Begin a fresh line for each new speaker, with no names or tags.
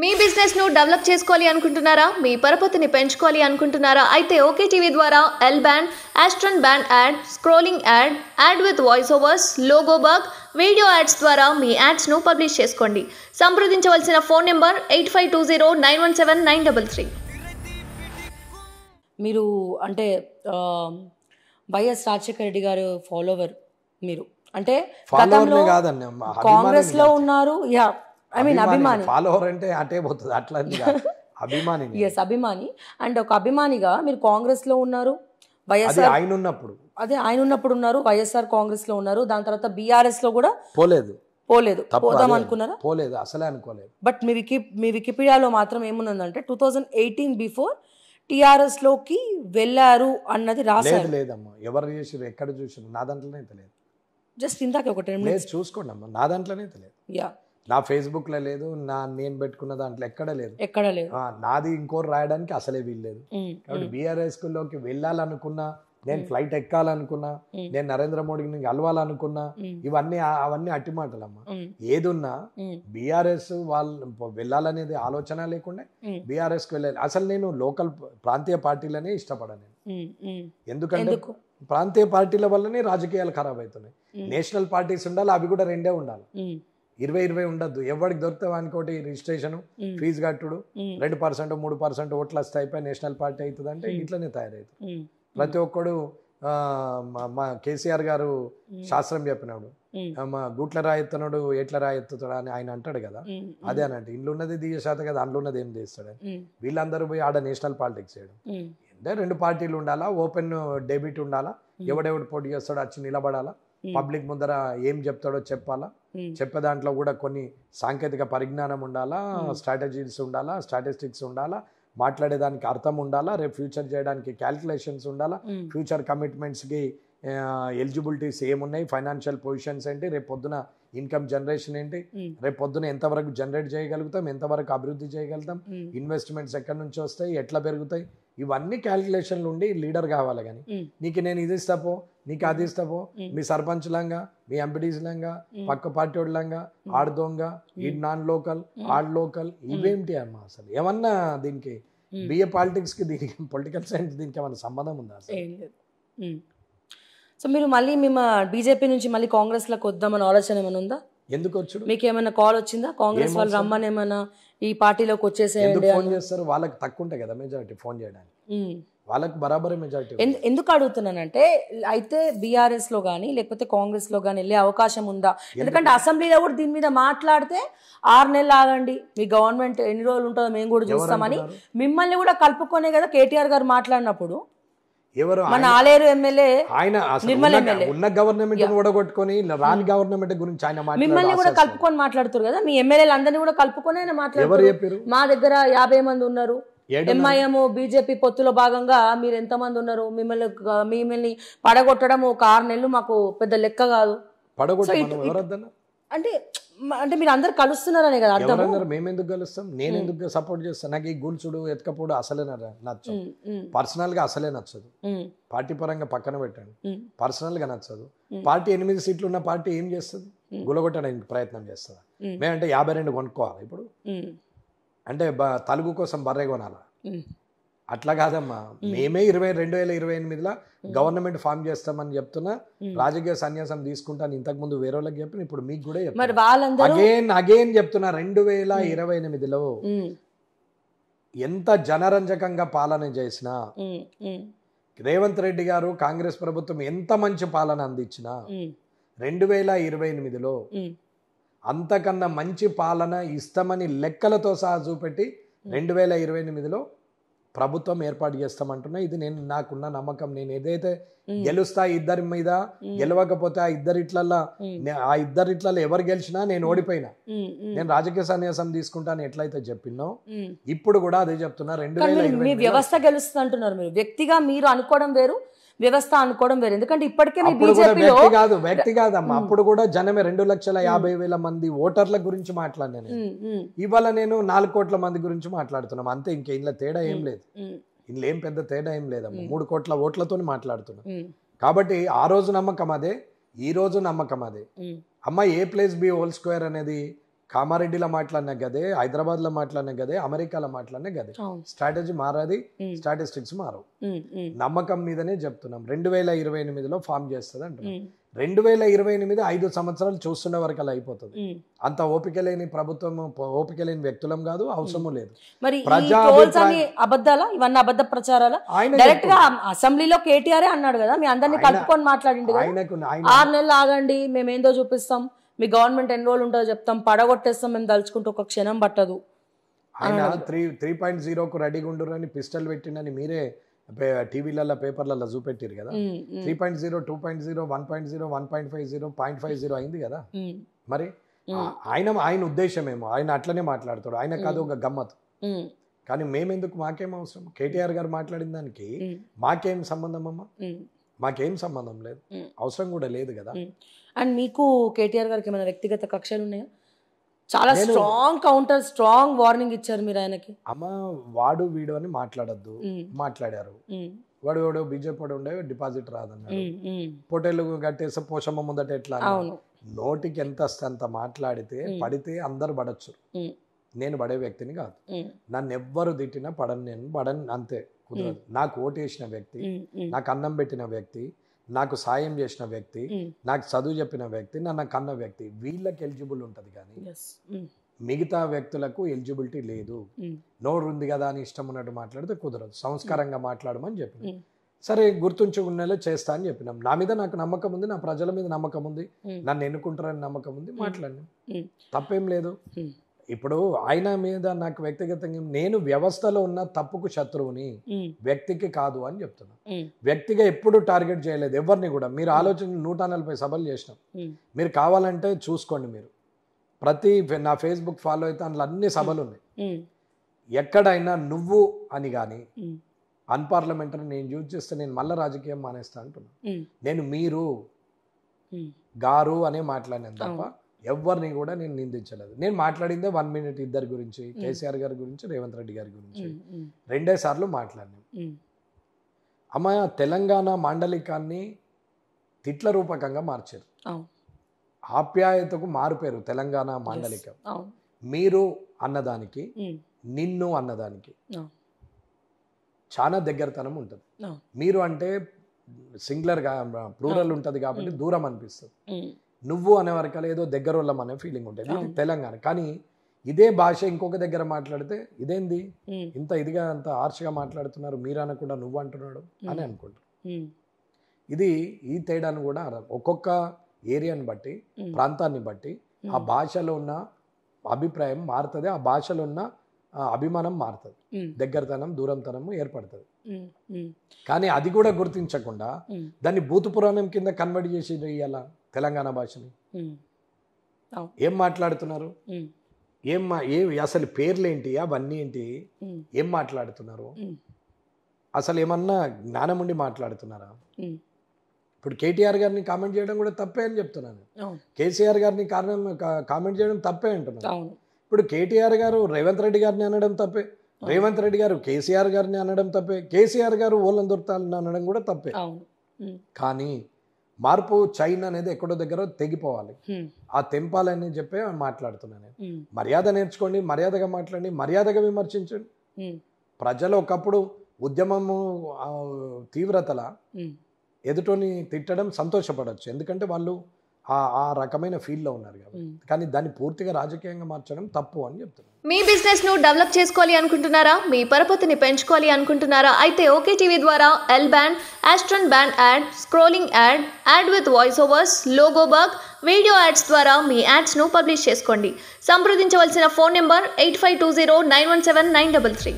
మీ బిజినెస్ను డెవలప్ చేసుకోవాలి అనుకుంటున్నారా మీ పరపతిని పెంచుకోవాలి అనుకుంటున్నారా అయితే ఓకే టీవీ ద్వారా ఎల్ బ్యాండ్ యాస్ట్రన్ band ad scrolling ad ad with voice overs logo bug video ads ద్వారా మీ యాడ్స్ను పబ్లిష్ చేసుకోండి సంప్రదించవలసిన phone number eight five two zero nine one seven nine double three
మీరు అంటే వైఎస్ రాజశేఖర రెడ్డి గారు ఫాలోవర్ మీరు అంటే
కాంగ్రెస్ లో
ఉన్నారు యా ఐ మీన్ అభిమాని
ఫాలోవర్ అంటే అటే పోతుంది అట్లా అభిమాని
ఎస్ అభిమాని అండ్ ఒక అభిమానిగా మీరు కాంగ్రెస్లో ఉన్నారు వైఎస్ఆర్ ఆయన ఉన్నప్పుడు అదే ఆయన ఉన్నప్పుడు ఉన్నారు వైఎస్ఆర్ కాంగ్రెస్ లో ఉన్నారు దాని తర్వాత బీఆర్ఎస్ లో కూడా పోలేదు పోలేదు పోదాం అనుకున్నారా
పోలేదు అసలే అనుకోలేదు
బట్ మీ వికి మీ వికిపీడియాలో మాత్రం ఏమున్నదంటే టూ థౌజండ్ ఎయిటీన్ బిఫోర్ లోకి వెళ్ళారు అన్నది రాశారు
లేదమ్మా ఎవరు చేసారు ఎక్కడ చూసారు నా దాంట్లోనే తెలియదు
జస్ట్ ఇందాక ఒక టెన్ మినిట్స్
చూసుకోండి అమ్మా నా దాంట్లోనే తెలియదు యా నా ఫేస్బుక్ లో లేదు నా నేను పెట్టుకున్న దాంట్లో ఎక్కడ లేదు ఎక్కడ లేదు నాది ఇంకోటి రాయడానికి అసలే వీల్లేదు కాబట్టి బీఆర్ఎస్ లోకి వెళ్ళాలనుకున్నా నేను ఫ్లైట్ ఎక్కాలనుకున్నా నేను నరేంద్ర మోడీని కలవాలనుకున్నా ఇవన్నీ అవన్నీ అట్టి మాటలమ్మా ఏదున్నా బీఆర్ఎస్ వాళ్ళు వెళ్ళాలనేది ఆలోచన లేకుండా కు వెళ్ళాలి అసలు నేను లోకల్ ప్రాంతీయ పార్టీలనే ఇష్టపడను ఎందుకంటే ప్రాంతీయ పార్టీల వల్లనే రాజకీయాలు ఖరాబ్ అవుతున్నాయి నేషనల్ పార్టీస్ ఉండాలి అవి కూడా రెండే ఉండాలి ఇరవై ఇరవై ఉండద్దు ఎవరికి దొరుకుతావు అనుకోటి రిజిస్ట్రేషన్ ఫీజు కట్టుడు రెండు పర్సెంట్ మూడు పర్సెంట్ ఓట్లు వస్తాయి నేషనల్ పార్టీ అవుతుంది అంటే ఇట్లనే తయారవుతుంది ప్రతి ఒక్కడు మా కేసీఆర్ గారు శాస్త్రం చెప్పినాడు మా గుట్ల రాయెత్తనుడు ఎట్ల రాయెత్తుతాడు అని ఆయన అంటాడు కదా అదే అని అంటే ఇల్లు ఉన్నది దిగశాత కదా అందులో ఉన్నది ఏం చేస్తాడని వీళ్ళందరూ పోయి ఆడ నేషనల్ పాలిటిక్స్ చేయడం అంటే రెండు పార్టీలు ఉండాలా ఓపెన్ డెబిట్ ఉండాలా ఎవడెవడు పోటీ చేస్తాడో వచ్చి నిలబడాలా పబ్లిక్ ముందర ఏం చెప్తాడో చెప్పాలా చెప్పే దాంట్లో కూడా కొన్ని సాంకేతిక పరిజ్ఞానం ఉండాలా స్ట్రాటజీస్ ఉండాలా స్టాటిస్టిక్స్ ఉండాలా మాట్లాడేదానికి అర్థం ఉండాలా రేపు ఫ్యూచర్ చేయడానికి క్యాల్కులేషన్స్ ఉండాలా ఫ్యూచర్ కమిట్మెంట్స్కి ఎలిజిబిలిటీస్ ఏమున్నాయి ఫైనాన్షియల్ పొజిషన్స్ ఏంటి రేపు పొద్దున ఇన్కమ్ జనరేషన్ ఏంటి రేపు పొద్దున ఎంతవరకు జనరేట్ చేయగలుగుతాం ఎంతవరకు అభివృద్ధి చేయగలుగుతాం ఇన్వెస్ట్మెంట్స్ ఎక్కడి నుంచి వస్తాయి ఎట్లా పెరుగుతాయి ఇవన్నీ క్యాలిక్యులేషన్లు ఉండి లీడర్ కావాలి కానీ నీకు నేను ఇది ఇస్తాపో నీకు అది ఇస్తాపో మీ సర్పంచ్ లంగా మీ లంగా పక్క పార్టీ వాళ్ళంగా ఆడు దొంగ ఈ నాన్ లోకల్ ఆడ్ లోకల్ ఇవేంటి అమ్మ అసలు ఏమన్నా దీనికి బిఏ పాలిటిక్స్ కి దీనికి పొలిటికల్ సైన్స్ దీనికి ఏమన్నా సంబంధం ఉందా
సో మీరు మళ్ళీ మేము బీజేపీ నుంచి మళ్ళీ లోకి వద్దామని ఆలోచన ఏమైనా ఉందా
ఎందుకు వచ్చాడు మీకు
ఏమైనా కాల్ వచ్చిందా కాంగ్రెస్ వాళ్ళు రమ్మని ఏమైనా ఈ
పార్టీలోకి వచ్చేసేయండి ఫోన్ చేస్తారు వాళ్ళకి తక్కువ ఉంటాయి కదా మెజారిటీ ఫోన్ చేయడానికి వాళ్ళకి బరాబరే మెజారిటీ
ఎందుకు అడుగుతున్నానంటే అయితే బీఆర్ఎస్ లో కానీ లేకపోతే కాంగ్రెస్ లో కానీ వెళ్ళే అవకాశం ఉందా ఎందుకంటే అసెంబ్లీలో కూడా దీని మీద మాట్లాడితే ఆరు నెలలు ఆగండి మీ గవర్నమెంట్ ఎన్ని రోజులు ఉంటుందో మేము కూడా చూస్తామని మిమ్మల్ని కూడా కలుపుకొనే కదా కేటీఆర్ గారు మాట్లాడినప్పుడు
ఎవరు మన ఆలేరు ఎమ్మెల్యే ఆయన ఉన్న గవర్నమెంట్ ఓడగొట్టుకొని రాని గవర్నమెంట్ గురించి ఆయన మిమ్మల్ని కూడా
కలుపుకొని మాట్లాడుతారు కదా మీ ఎమ్మెల్యేలు అందరినీ కూడా కలుపుకొని ఆయన మాట్లాడుతారు మా దగ్గర యాభై మంది ఉన్నారు ఎంఐఎం బీజేపీ పొత్తులో భాగంగా మీరు ఎంతమంది ఉన్నారు మిమ్మల్ని మిమ్మల్ని పడగొట్టడం ఒక ఆరు నెలలు మాకు పెద్ద లెక్క కాదు పడగొట్టడం అంటే అంటే మీరు అందరు కలుస్తున్నారనే కదా అర్థం
మేము ఎందుకు కలుస్తాం నేను ఎందుకు సపోర్ట్ చేస్తాను నాకు ఈ గుల్చుడు ఎతకపోడు అసలే నచ్చదు పర్సనల్ గా అసలే నచ్చదు పార్టీ పరంగా పక్కన పెట్టండి పర్సనల్ గా నచ్చదు పార్టీ ఎనిమిది సీట్లు ఉన్న పార్టీ ఏం చేస్తుంది గులగొట్టడానికి ప్రయత్నం చేస్తుంది మేమంటే యాభై రెండు కొనుక్కోవాలి ఇప్పుడు అంటే తలుగు కోసం బర్రె కొనాలా అట్లా కాదమ్మా మేమే ఇరవై రెండు వేల ఇరవై ఎనిమిదిలో గవర్నమెంట్ ఫామ్ చేస్తామని చెప్తున్నా రాజకీయ సన్యాసం తీసుకుంటాను ఇంతకు ముందు వేరే వాళ్ళకి చెప్పిన ఇప్పుడు మీకు కూడా చెప్తున్నా అగైన్ అగైన్ చెప్తున్నా రెండు వేల ఇరవై ఎనిమిదిలో ఎంత జనరంజకంగా పాలన చేసినా రేవంత్ రెడ్డి గారు కాంగ్రెస్ ప్రభుత్వం ఎంత మంచి పాలన అందించినా రెండు వేల ఇరవై ఎనిమిదిలో అంతకన్నా మంచి పాలన ఇస్తామని లెక్కలతో సహా చూపెట్టి రెండు వేల ఇరవై ఎనిమిదిలో ప్రభుత్వం ఏర్పాటు చేస్తామంటున్నా ఇది నేను నాకున్న నమ్మకం నేను ఏదైతే గెలుస్తా ఇద్దరి మీద గెలవకపోతే ఆ ఇద్దరిట్లల్లా ఆ ఇద్దరిట్లలో ఎవరు గెలిచినా నేను ఓడిపోయినా నేను రాజకీయ సన్యాసం తీసుకుంటాను ఎట్లయితే చెప్పినో ఇప్పుడు కూడా అదే చెప్తున్నా రెండు వ్యవస్థ
గెలుస్తుంటున్నారు మీరు వ్యక్తిగా మీరు అనుకోవడం వేరు వ్యవస్థ అనుకోవడం వేరు ఎందుకంటే ఇప్పటికే బీజేపీలో కాదు వ్యక్తి కాదమ్మా అప్పుడు
కూడా జనమే రెండు లక్షల యాభై వేల మంది ఓటర్ల గురించి మాట్లాడినా ఇవాళ నేను నాలుగు కోట్ల మంది గురించి మాట్లాడుతున్నాం అంతే ఇంకా ఇందులో తేడా ఏం లేదు ఇందులో ఏం పెద్ద తేడా ఏం లేదమ్మా మూడు కోట్ల ఓట్లతో మాట్లాడుతున్నాం కాబట్టి ఆ రోజు నమ్మకం అదే ఈ రోజు నమ్మకం అదే అమ్మ a plus b whole square అనేది కామారెడ్డిలో మాట్లాడిన గదే హైదరాబాద్ లో మాట్లాడిన గదే అమెరికాలో మాట్లాడిన గదే స్ట్రాటజీ మారది స్టాటిస్టిక్స్ మారవు నమ్మకం మీదనే చెప్తున్నాం రెండు వేల ఇరవై ఎనిమిదిలో ఫామ్ చేస్తుంది అంటున్నాం రెండు వేల ఇరవై ఎనిమిది ఐదు సంవత్సరాలు చూస్తున్న వరకు అలా అయిపోతుంది అంత ఓపిక లేని ప్రభుత్వం ఓపిక లేని వ్యక్తులం కాదు అవసరము లేదు మరి
అబద్ధాలా ఇవన్నీ అబద్ధ ప్రచారాలా డైరెక్ట్ గా అసెంబ్లీలో కేటీఆర్ అన్నాడు కదా మీ అందరినీ కలుపుకొని మాట్లాడండి ఆయనకు ఆరు నెలలు ఆగండి మేమేందో చూపిస్తాం మీ గవర్నమెంట్ ఎన్ని రోజులు ఉంటుందో చెప్తాం పడగొట్టేస్తాం మేము తలుచుకుంటూ ఒక క్షణం పట్టదు
ఆయన త్రీ త్రీ పాయింట్ జీరోకు రెడీగా పిస్టల్ పెట్టిండని మీరే టీవీలలో పేపర్లలో చూపెట్టారు కదా three point zero two point zero one point zero one point five zero point five zero అయింది కదా మరి ఆయన ఆయన ఉద్దేశం ఏమో ఆయన అట్లనే మాట్లాడతాడు ఆయన కాదు ఒక గమ్మత్ కానీ మేమెందుకు మాకేం అవసరం కేటీఆర్ గారు మాట్లాడిన దానికి మాకేం సంబంధం అమ్మా మాకేం సంబంధం లేదు అవసరం కూడా లేదు కదా
అండ్ మీకు కేటీఆర్ గారికి ఏమైనా వ్యక్తిగత కక్షలు ఉన్నాయా
చాలా స్ట్రాంగ్
కౌంటర్ స్ట్రాంగ్ వార్నింగ్ ఇచ్చారు మీరు ఆయనకి
అమ్మ వాడు వీడు అని మాట్లాడద్దు మాట్లాడారు వాడు వాడు బీజేపీ ఉండే డిపాజిట్ రాదన్నాడు పొటేలు కట్టేసి పోషమ్మ ముందట ఎట్లా నోటికి ఎంత అంత మాట్లాడితే పడితే అందరు పడచ్చు నేను పడే వ్యక్తిని కాదు నన్ను ఎవ్వరు తిట్టినా పడను నేను పడను అంతే కుదరదు నాకు ఓటేసిన వ్యక్తి నాకు అన్నం పెట్టిన వ్యక్తి నాకు సాయం చేసిన వ్యక్తి నాకు చదువు చెప్పిన వ్యక్తి నన్ను కన్న వ్యక్తి వీళ్ళకి ఎలిజిబుల్ ఉంటుంది కానీ మిగతా వ్యక్తులకు ఎలిజిబిలిటీ లేదు నోరు ఉంది కదా అని ఇష్టం ఉన్నట్టు మాట్లాడితే కుదరదు సంస్కారంగా మాట్లాడమని చెప్పిన సరే గుర్తుంచుకునేలా చేస్తా అని చెప్పినాం నా మీద నాకు నమ్మకం ఉంది నా ప్రజల మీద నమ్మకం ఉంది నన్ను ఎన్నుకుంటారని నమ్మకం ఉంది మాట్లాడినాం తప్పేం లేదు ఇప్పుడు ఆయన మీద నాకు వ్యక్తిగతంగా నేను వ్యవస్థలో ఉన్న తప్పుకు శత్రువుని వ్యక్తికి కాదు అని చెప్తున్నా వ్యక్తిగా ఎప్పుడు టార్గెట్ చేయలేదు ఎవరిని కూడా మీరు ఆలోచన నూట నలభై సభలు చేసినాం మీరు కావాలంటే చూసుకోండి మీరు ప్రతి నా ఫేస్బుక్ ఫాలో అయితే అందులో అన్ని సభలు ఉన్నాయి ఎక్కడైనా నువ్వు అని కానీ అన్పార్లమెంటరీ నేను యూజ్ చేస్తే నేను మళ్ళీ రాజకీయం మానేస్తా అంటున్నాను నేను మీరు గారు అనే మాట్లాడినాను తప్ప ఎవరిని కూడా నేను నిందించలేదు నేను మాట్లాడిందే వన్ మినిట్ ఇద్దరి గురించి కేసీఆర్ గారి గురించి రేవంత్ రెడ్డి గారి గురించి రెండే సార్లు మాట్లాడినాం అమ్మ తెలంగాణ మాండలికాన్ని తిట్ల రూపకంగా మార్చారు ఆప్యాయతకు మారిపోయారు తెలంగాణ మాండలికం మీరు అన్నదానికి నిన్ను అన్నదానికి చాలా దగ్గరతనం ఉంటుంది మీరు అంటే సింగులర్గా రూరల్ ఉంటుంది కాబట్టి దూరం అనిపిస్తుంది నువ్వు అనే వరకు ఏదో దగ్గర వాళ్ళం అనే ఫీలింగ్ ఉంటుంది తెలంగాణ కానీ ఇదే భాష ఇంకొక దగ్గర మాట్లాడితే ఇదేంది ఇంత ఇదిగా అంత ఆర్ష్గా మాట్లాడుతున్నారు మీరు అనకుండా నువ్వు అంటున్నాడు అని అనుకుంటారు ఇది ఈ తేడాను కూడా ఒక్కొక్క ఏరియాని బట్టి ప్రాంతాన్ని బట్టి ఆ భాషలో ఉన్న అభిప్రాయం మారుతుంది ఆ భాషలో ఉన్న అభిమానం మారుతుంది దగ్గరతనం దూరంతనం ఏర్పడుతుంది కానీ అది కూడా గుర్తించకుండా దాన్ని భూత పురాణం కింద కన్వర్ట్ చేసి వేయాలా తెలంగాణ భాషని ఏం మాట్లాడుతున్నారు ఏం మా ఏ అసలు పేర్లేంటి అవన్నీ ఏంటి ఏం మాట్లాడుతున్నారు అసలు ఏమన్నా జ్ఞానం ఉండి మాట్లాడుతున్నారా ఇప్పుడు కేటీఆర్ గారిని కామెంట్ చేయడం కూడా తప్పే అని చెప్తున్నాను కేసీఆర్ గారిని కారణం కామెంట్ చేయడం తప్పే అంటున్నాను ఇప్పుడు కేటీఆర్ గారు రేవంత్ రెడ్డి గారిని అనడం తప్పే రేవంత్ రెడ్డి గారు కేసీఆర్ గారిని అనడం తప్పే కేసీఆర్ గారు ఓలం దొరుకుతారని అనడం కూడా తప్పే కానీ మార్పు చైన్ అనేది ఎక్కడో దగ్గర తెగిపోవాలి ఆ తెంపాలని చెప్పి మాట్లాడుతున్నాను నేను మర్యాద నేర్చుకోండి మర్యాదగా మాట్లాడండి మర్యాదగా విమర్శించండి ప్రజలు ఒకప్పుడు ఉద్యమము తీవ్రతల ఎదుటోని తిట్టడం సంతోషపడవచ్చు ఎందుకంటే వాళ్ళు ఆ రకమైన ఫీల్డ్లో ఉన్నారు కాబట్టి కానీ దాన్ని పూర్తిగా రాజకీయంగా మార్చడం తప్పు అని చెప్తున్నారు మీ బిజినెస్ ను డెవలప్ చేసుకోవాలి అనుకుంటున్నారా మీ పరపతిని పెంచుకోవాలి అనుకుంటున్నారా అయితే ఓకే టీవీ ద్వారా ఎల్ బ్యాండ్ ఆస్ట్రన్ band ad scrolling ad ad with voice overs logo bug video ads ద్వారా మీ యాడ్స్ను పబ్లిష్ చేసుకోండి సంప్రదించవలసిన phone number eight five two zero nine one seven nine double three